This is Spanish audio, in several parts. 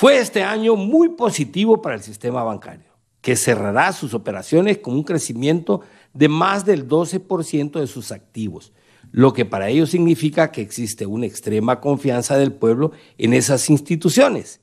Fue este año muy positivo para el sistema bancario, que cerrará sus operaciones con un crecimiento de más del 12% de sus activos, lo que para ellos significa que existe una extrema confianza del pueblo en esas instituciones.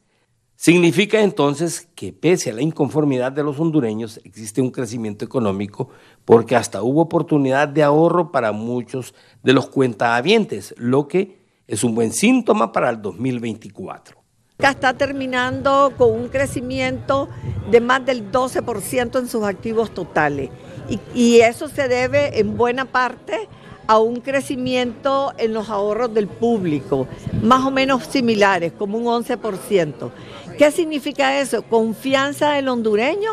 Significa entonces que pese a la inconformidad de los hondureños, existe un crecimiento económico porque hasta hubo oportunidad de ahorro para muchos de los cuentahabientes, lo que es un buen síntoma para el 2024. Está terminando con un crecimiento de más del 12% en sus activos totales y, y eso se debe en buena parte a un crecimiento en los ahorros del público, más o menos similares, como un 11%. ¿Qué significa eso? Confianza del hondureño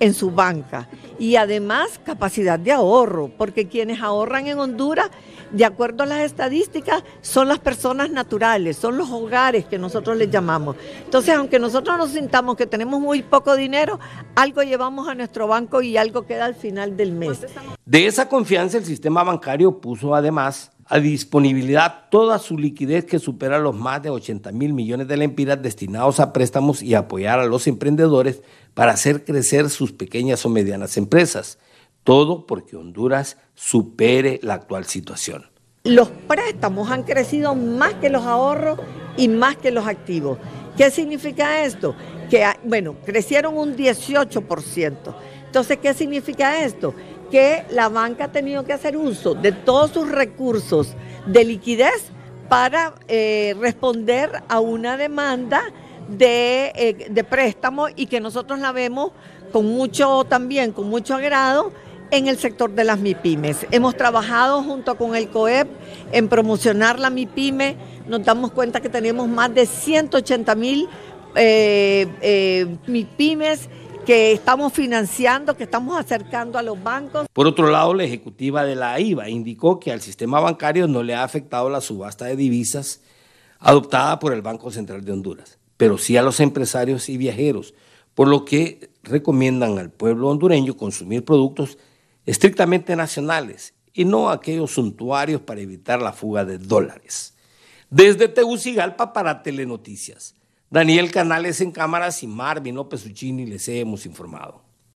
en su banca y además capacidad de ahorro, porque quienes ahorran en Honduras de acuerdo a las estadísticas, son las personas naturales, son los hogares que nosotros les llamamos. Entonces, aunque nosotros nos sintamos que tenemos muy poco dinero, algo llevamos a nuestro banco y algo queda al final del mes. De esa confianza, el sistema bancario puso además a disponibilidad toda su liquidez que supera los más de 80 mil millones de lempiras destinados a préstamos y apoyar a los emprendedores para hacer crecer sus pequeñas o medianas empresas. Todo porque Honduras supere la actual situación. Los préstamos han crecido más que los ahorros y más que los activos. ¿Qué significa esto? Que, ah, bueno, crecieron un 18%. Entonces, ¿qué significa esto? Que la banca ha tenido que hacer uso de todos sus recursos de liquidez para eh, responder a una demanda de, eh, de préstamo y que nosotros la vemos con mucho también, con mucho agrado, en el sector de las MIPIMES. Hemos trabajado junto con el COEP en promocionar la mipyme. Nos damos cuenta que tenemos más de 180 mil eh, eh, MIPIMES que estamos financiando, que estamos acercando a los bancos. Por otro lado, la ejecutiva de la IVA indicó que al sistema bancario no le ha afectado la subasta de divisas adoptada por el Banco Central de Honduras, pero sí a los empresarios y viajeros, por lo que recomiendan al pueblo hondureño consumir productos estrictamente nacionales y no aquellos suntuarios para evitar la fuga de dólares. Desde Tegucigalpa para Telenoticias, Daniel Canales en cámaras y Marvin López Uchini les hemos informado.